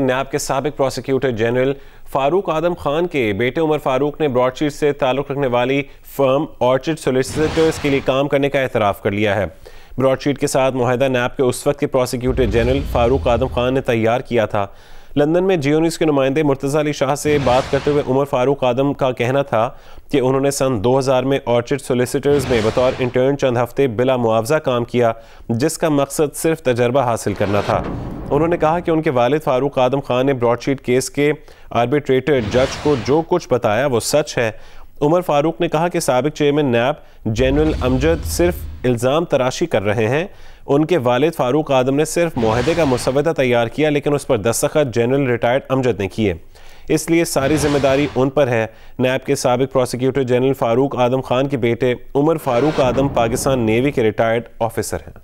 नैब के सबक prosecutor general Farooq Adam Khan के बेटे उमर फारूक ने ब्रॉडशीट से ताल्लुक़ रखने वाली फर्म ऑर्चिड सोलिसिटर्स के लिए काम करने का एतराफ़ कर लिया है ब्रॉडशीट के साथ माहिदा नैब के उस वक्त के प्रोसिक्यूटर जनरल फारूक आदम खान ने तैयार किया था लंदन में जियो न्यूज़ के नुमाइंदे मुर्तज़ा अली शाह से बात करते हुए उमर फारूक आदम का कहना था कि उन्होंने सन 2000 में ऑर्चिड सोलिसिटर्स में बतौर इंटर्न चंद हफ्ते बिला मुआवजा काम किया जिसका मकसद सिर्फ तजर्बा हासिल करना था उन्होंने कहा कि उनके वालिद फारूक आदम खान ने ब्रॉडशीट केस के आर्बिट्रेटर जज को जो कुछ बताया वो सच है उमर फारूक ने कहा कि सबक चेयरमैन नैब जनरल अमजद सिर्फ इल्ज़ाम तराशी कर रहे हैं उनके वालिद फारूक आदम ने सिर्फ माहदे का मुसवदा तैयार किया लेकिन उस पर दस्तखत जनरल रिटायर्ड अमजद ने किए इसलिए सारी जिम्मेदारी उन पर है नैब के सबक प्रोसिक्यूटर जनरल फारूक आदम खान के बेटे उमर फारूक आदम पाकिस्तान नेवी के रिटायर्ड ऑफिसर हैं